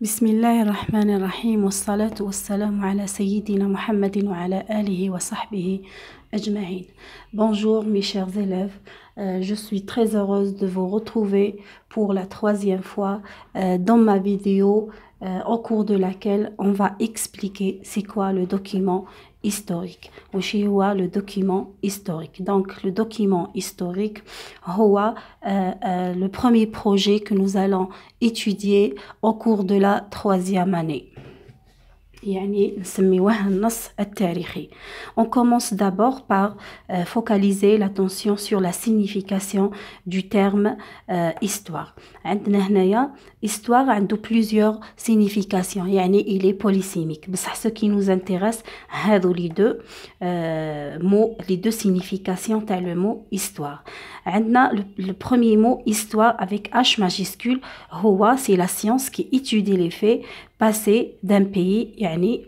بسم الله الرحمن الرحيم والصلاة والسلام على سيدنا محمد وعلى آله وصحبه Bonjour mes chers élèves, euh, je suis très heureuse de vous retrouver pour la troisième fois euh, dans ma vidéo euh, au cours de laquelle on va expliquer c'est quoi le document historique. le document historique. Donc le document historique, le premier projet que nous allons étudier au cours de la troisième année on commence d'abord par euh, focaliser l'attention sur la signification du terme euh, histoire histoire a plusieurs significations يعني il est polysémique بصح ce qui nous intéresse هذو les deux euh, mots les deux significations تاع le mot histoire le, premier mot histoire avec h majuscule c'est la science qui étudie les faits باسي دان بيي يعني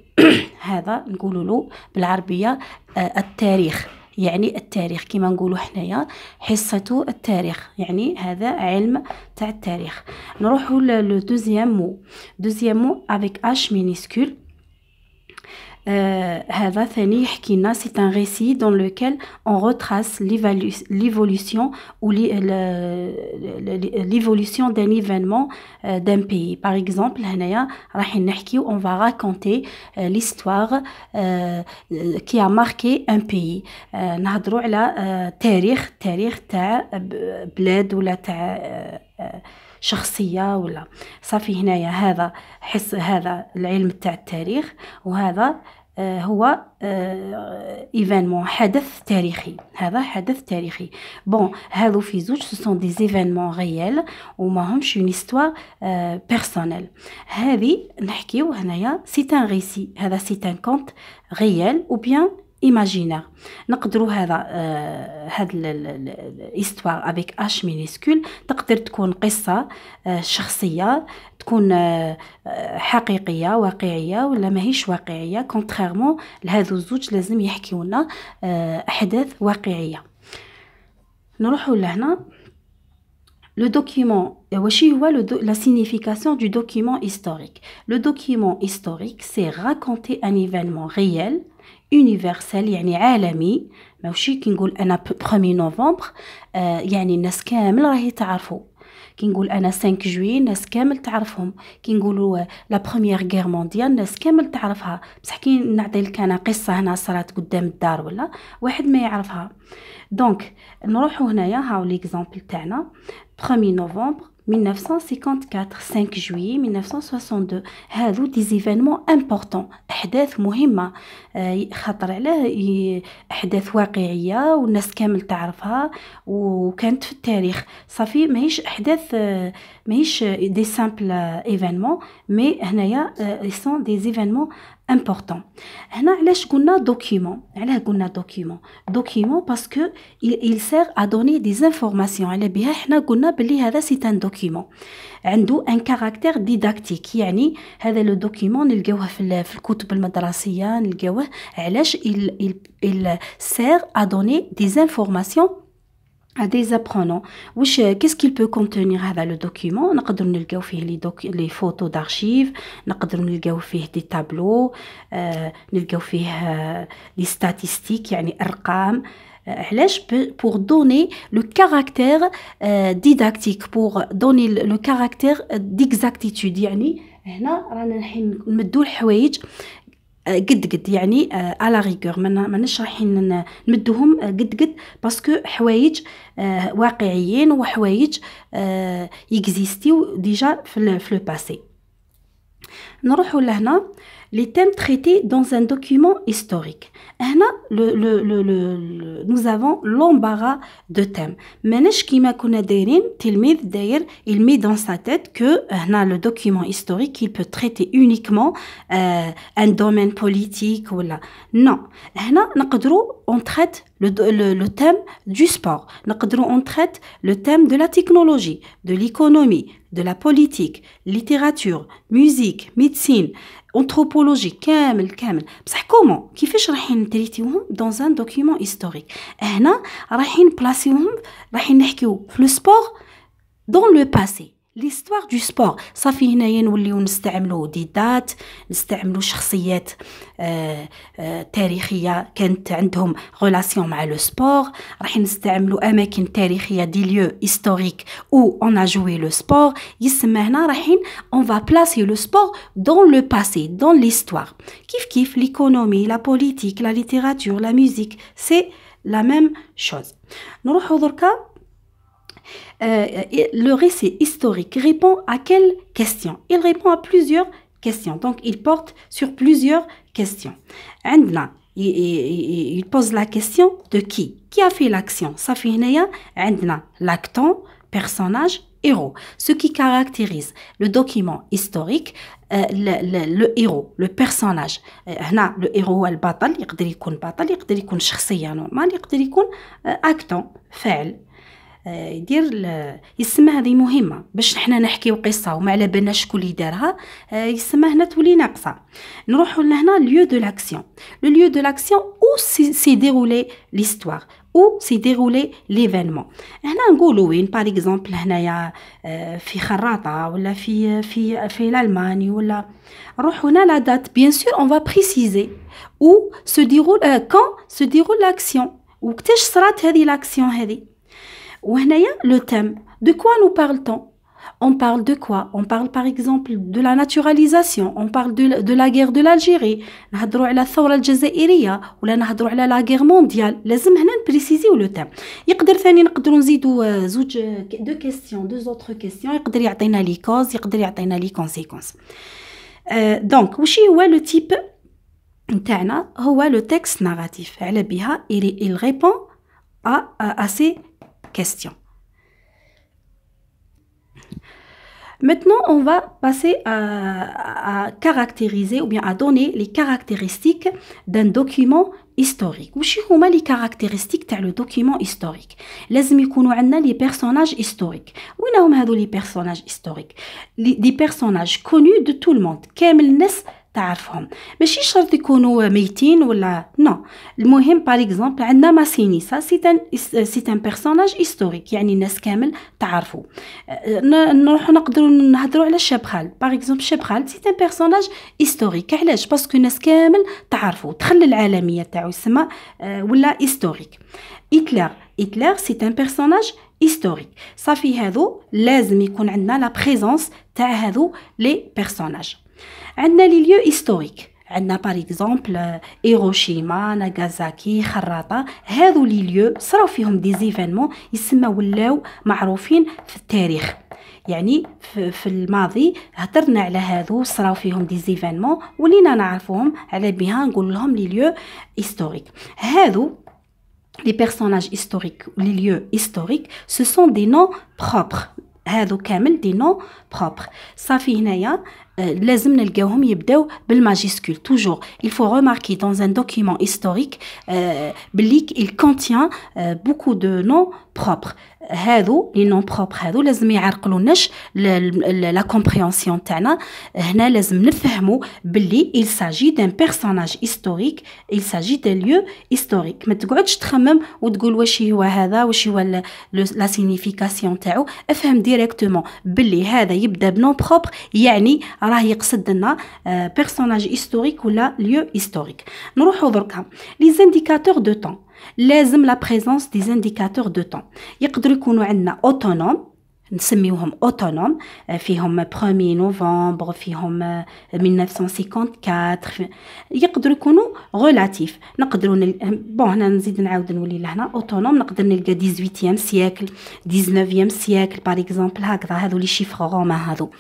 هذا نقولوا له بالعربيه آه، التاريخ يعني التاريخ كما نقولوا حنايا حصة التاريخ يعني هذا علم تاع التاريخ نروحوا لو دوزيام مو دوزيام مو افيك اش مينيسكول هذا ثاني يحكي لنا سي ان ريسي دون لوكيل اون روتراس ليفولوسيون ou ليفولوسيون دان ايفينمون دان pays باغ اكزومبل هنايا راح نحكيو اون فا راكونتي l'histoire كي ا ماركي ان pays نهضروا على تاريخ تاريخ تاع بلاد ولا تاع شخصيه ولا صافي هنايا هذا حس هذا العلم تاع التاريخ وهذا آه، هو ايفينمون آه، حدث تاريخي هذا حدث تاريخي بون هادو في زوج سو سون دي ايفينمون غيال وما همش اون استوار بيرسونيل هذه نحكيو هنايا سي ان ريسي هذا سي ان كونت غيال او بيان ايماجينير نقدروا هذا آه، هاد الاستوار افيك اش مينيسكول تقدر تكون قصه آه، شخصيه تكون آه، حقيقيه واقعيه ولا ماهيش واقعيه كونتريرمون لهذو الزوج لازم يحكيونا احداث واقعيه نروحوا لهنا le document واش هو la signification du document historique le document historique c'est raconter un événement réel يونيفرسال يعني عالمي ماشي كي نقول انا 1 نوفمبر آه يعني الناس كامل راهي تعرفوا كي نقول انا 5 جوي الناس كامل تعرفهم كي نقولوا لا بروميير غير مونديال الناس كامل تعرفها بصح كي نعطي لك انا قصه هنا صرات قدام الدار ولا واحد ما يعرفها دونك نروحوا هنايا هاو ليكزامبل تاعنا 1 نوفمبر 1954 5 جويي 1962 هادو دي زيفينمون امبورطون احداث مهمه خاطر علاه احداث واقعيه والناس كامل تعرفها وكانت في التاريخ صافي ماهيش احداث ماهيش des simples événements mais ils sont des événements importants هنا علاش قلنا document علاه قلنا document document que il sert à donner des informations على بها حنا قلنا بلي c'est un document a un caractère didactique يعني هذا le document نلقاوه في في الكتب المدرسيه نلقاوه علاش il il sert à donner des informations des apprenants. Euh, qu'est-ce qu'il peut contenir hein, le document Nous pouvons faire des photos d'archives, des tableaux, des euh, euh, statistiques, des Pour donner le caractère didactique, pour donner le caractère d'exactitude. Nous allons faire قد قد يعني آه، على ريغور ماناش رايحين نمدوهم آه، قد قد باسكو حوايج آه، واقعيين وحوايج اكزيستيو ديجا في لو باسي نروحوا لهنا les thèmes traités dans un document historique. le, nous avons l'embarras de thèmes. Mais il met dans sa tête que le document historique il peut traiter uniquement euh, un domaine politique non nous on traite le, thème du sport Nous on traite le thème de la technologie de l'économie de la politique littérature musique médecine انثروبولوجي كامل كامل بصح كومون كيفاش رايحين تريتيوهم دون ان دوكيومون هيستوريك هنا رايحين بلاسيوهم رايحين نحكيو في لو سبور دون لو باسي ليستواغ دو سبور صافي هنايا نوليو نستعملو دي دات نستعملو شخصيات آه، آه، تاريخيه كانت عندهم غولاسيون مع لو سبور راح نستعملو اماكن تاريخيه دي ليو هيستوريك او اون ا جوي لو سبور يسمى هنا رايحين اون فا بلاسي لو سبور دون لو باسي دون ليستواغ كيف كيف ليكونومي لا بوليتيك لا ليتيراتور لا ميوزيك سي لا ميم شوز نروحو دركا Euh, le récit historique répond à quelle question Il répond à plusieurs questions. Donc, il porte sur plusieurs questions. عندنا hein, il pose la question de qui Qui a fait l'action Ça fait عندنا hein, l'actant, personnage, héros. Ce qui caractérise le document historique, euh, le, héros, le personnage. Euh, le héros est le normale, actant, يدير يسمى هذه مهمه باش حنا نحكيو قصه وما على بالنا شكون اللي دارها آه، يسمى هنا تولي ناقصه نروحوا لهنا ليو دو لاكسيون لو ليو دو لاكسيون او سي ديرولي ليستوار او سي ديرولي ليفينمون هنا نقولوا وين باغ اكزومبل هنايا في خراطه ولا في في في الالماني ولا نروحوا هنا لا دات بيان سور اون فا بريسيزي او سو ديرول كان سو ديرول لاكسيون وقتاش صرات هذه لاكسيون هذه le thème. De quoi nous parle t On On parle de quoi On parle par exemple de la naturalisation, on parle de, la guerre de l'Algérie, ou la guerre mondiale. préciser le thème. Il y euh, euh, deux questions, deux autres questions. Il peut les conséquences. Donc, le type est le texte narratif. Il répond à, ces Maintenant, on va passer à, caractériser ou bien à donner les caractéristiques d'un document historique. Ou sont les caractéristiques d'un document historique. Les personnages historiques. Où nous avons les personnages historiques. Les personnages connus de tout le monde. Kemel تعرفهم ماشي شرط يكونوا ميتين ولا نو المهم باغ اكزومبل عندنا ماسينيسا سي ان سي ان بيرسوناج هيستوريك يعني الناس كامل تعرفوا نروحو نقدروا نهضروا على الشبخال باغ اكزومبل الشبخال سي ان بيرسوناج هيستوريك علاش باسكو الناس كامل تعرفوا دخل العالميه تاعو يسمى آه، ولا هيستوريك هتلر هتلر سي ان بيرسوناج هيستوريك صافي هادو لازم يكون عندنا لا بريزونس تاع هادو لي بيرسوناج عندنا لي ليو هيستوريك عندنا باغ اكزومبل هيروشيما ناغازاكي خراطه هذو لي ليو صراو فيهم دي زيفينمون يسمى ولاو معروفين في التاريخ يعني في الماضي هضرنا على هذو صراو فيهم دي زيفينمون ولينا نعرفوهم على بها نقول لهم لي ليو هيستوريك هذو لي بيرسوناج هيستوريك لي ليو هيستوريك سو سون دي noms بروبر هادو كامل دي نو بروبر صافي هنايا Euh, لازم نلقاوهم يبداو بالماجيسكول توجور il faut remarquer dans un document historique euh, باللي il contient euh, beaucoup de noms propres هادو لي نون بروبر هادو لازم يعرقلوناش لا كومبريونسيون تاعنا هنا لازم نفهمو بلي il s'agit d'un personnage historique il s'agit d'un lieu historique ما تقعدش تخمم وتقول واش هو هذا واش هو لا سينيفيكاسيون تاعو افهم ديريكتومون بلي هذا يبدا بنون بروبر يعني راه يقصد لنا بيرسوناج آه، هيستوريك ولا ليو هيستوريك نروحو دركا لي زانديكاتور دو طون لازم لا بريزونس دي زانديكاتور دو طون يقدروا يكونوا عندنا اوتونوم نسميوهم اوتونوم آه، فيهم 1 نوفمبر فيهم 1954 آه، يقدروا يكونوا غولاتيف نقدروا نل... بون هنا نزيد نعاود نولي لهنا اوتونوم نقدر نلقى 18 سيكل 19 سيكل باغ اكزومبل هكذا هذو لي شيفر غوما هذو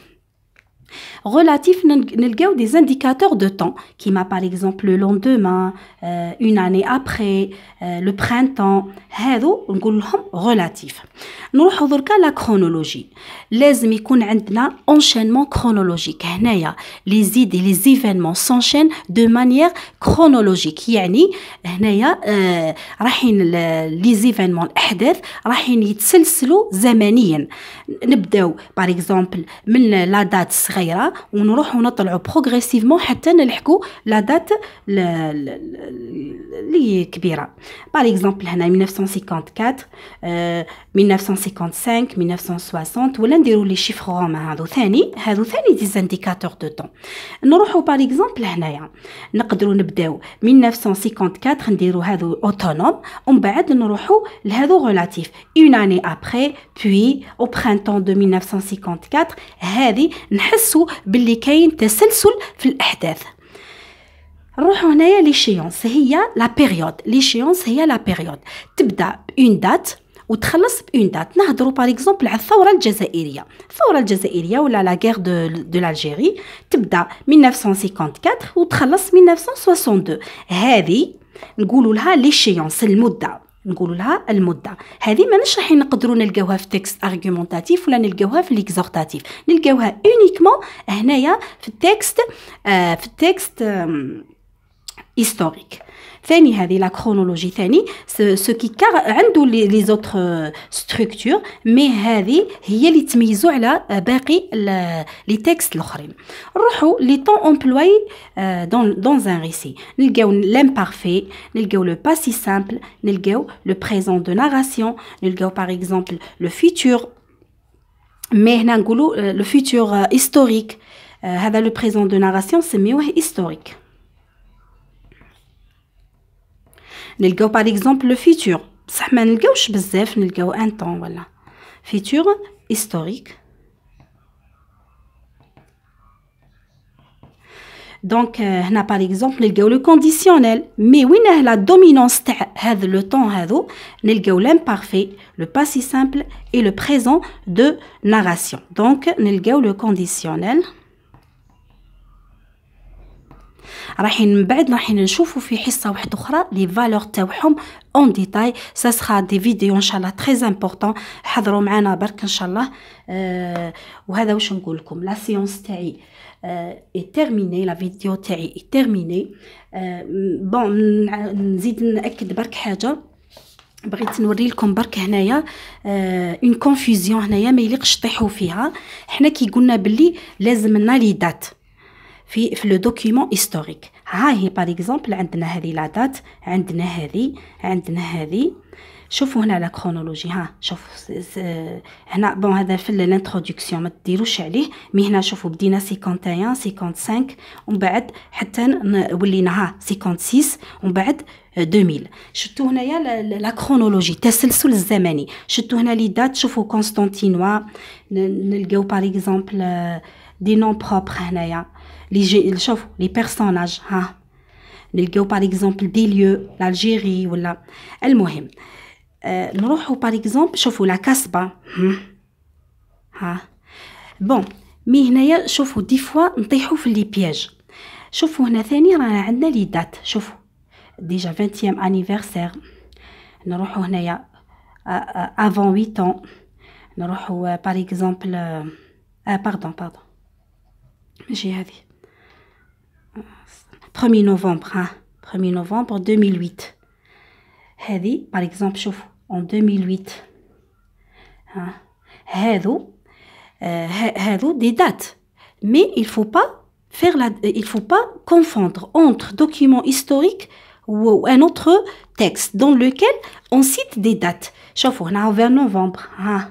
relatif a des indicateurs de temps qui m'a par exemple le lendemain euh, une année après euh, le printemps هادو نقول relatif Nous regarder la chronologie les un enchaînement chronologique les idées les événements s'enchaînent de manière chronologique cest à euh, les événements de رايحين يتسلسلوا Nous par exemple la date date on reçoit progressivement la date l'équipe par exemple 1954 1955 1960 où l'un les chiffres roman sont des indicateurs de temps par exemple 1954 autonome on bête l'héros relatif une année après puis au printemps de 1954 نحسوا باللي كاين تسلسل في الاحداث نروحو هنايا لي شيونس هي لا بيريود لي شيونس هي لا بيريود تبدا اون دات وتخلص بأون دات نهضروا باغ اكزومبل على الثوره الجزائريه الثوره الجزائريه ولا لا غير دو دو لالجيري تبدا 1954 وتخلص 1962 هذه نقولوا لها شيونس المده نقول لها المده هذه ماناش راح نقدروا نلقاوها في تكست ارغومونتاتيف ولا نلقاوها في ليكزورتاتيف نلقاوها اونيكمون هنايا في التكست آه في التكست آه historique. la chronologie, thani, ce, qui car, les, autres euh, structures, mais هذه هي اللي تميزوا على les temps textes euh, dans un récit. avons l'imparfait, le passé simple, le présent de narration, par exemple le futur. Mais nous euh, le futur historique. le présent de narration, c'est mieux historique. Nous par exemple le futur. Nous ne l'avons pas beaucoup, nous un temps. Futur historique. Donc, euh, nous avons par exemple le conditionnel. Mais nous avons la dominance de le temps Nous avons l'imparfait, le passé simple et le présent de narration. Donc, nous avons le conditionnel. رايحين من بعد رايحين نشوفوا في حصه واحده اخرى لي فالور تاعهم اون ديتاي سا سرا دي فيديو ان شاء الله تري امبورطون حضروا معنا برك ان شاء الله آه وهذا واش نقول لكم لا سيونس تاعي اي تيرميني لا فيديو تاعي اي تيرميني بون نزيد ناكد برك حاجه بغيت نوري لكم برك هنايا اون آه، كونفوزيون هنايا ما يليقش طيحوا فيها حنا كي قلنا باللي لازم لنا لي دات في في لو دوكيومون هيستوريك ها هي باغ اكزومبل عندنا هذه لا دات عندنا هذه عندنا هذه شوفوا هنا لا كرونولوجي ها شوف هنا بون هذا في الانترودكسيون ما تديروش عليه مي هنا شوفوا بدينا 51 55 ومن بعد حتى ولينا ها 56 ومن بعد 2000 شفتوا هنايا لا كرونولوجي التسلسل الزمني شفتوا هنا لي دات شوفوا كونستانتينوا نلقاو باريكزومبل اكزومبل دي نون بروبر هنايا لي جي شوفو لي بيرسوناج ها نلقاو بار اكزومبل دي ليو لالجيري ولا المهم نروحو بار اكزومبل شوفوا لا كاسبه ها بون مي هنايا شوفوا دي فوا نطيحو في لي بياج شوفوا هنا ثاني رانا عندنا لي دات شوفوا ديجا 20 انيفيرسير نروحو هنايا افون 8 نروحو بار اكزومبل آه باردون باردون ماشي هذه 1er novembre 1er hein. novembre 2008 par exemple chauffe en 2008 hein, هذو euh, des dates mais il faut pas faire la il faut pas confondre entre documents historiques ou un autre texte dans lequel on cite des dates on a vers novembre hein.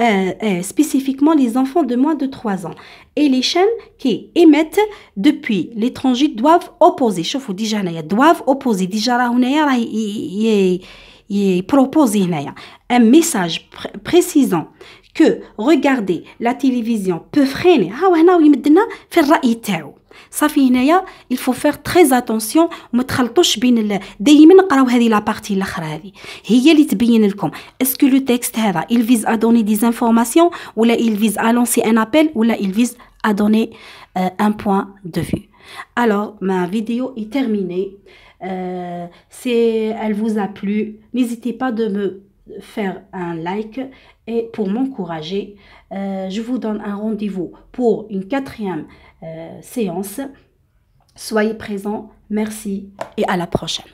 Euh, euh, spécifiquement les enfants de moins de 3 ans. Et les chaînes qui émettent depuis l'étranger doivent opposer. Je doivent opposer. Déjà, il un message précisant que regarder la télévision peut freiner. Ah صافي هنايا الفو très تري اتونسيون ما تخلطوش بين دائما نقراو هذه لا بارتي الاخرى هذه هي اللي تبين لكم هذا il vise à donner des informations ou il vise à lancer un appel ou il vise à donner euh, un point de vue alors ma vidéo est terminée euh, si elle vous a plu n'hésitez pas de me faire un like et pour m'encourager, euh, je vous donne un rendez-vous pour une quatrième euh, séance. Soyez présents, merci et à la prochaine.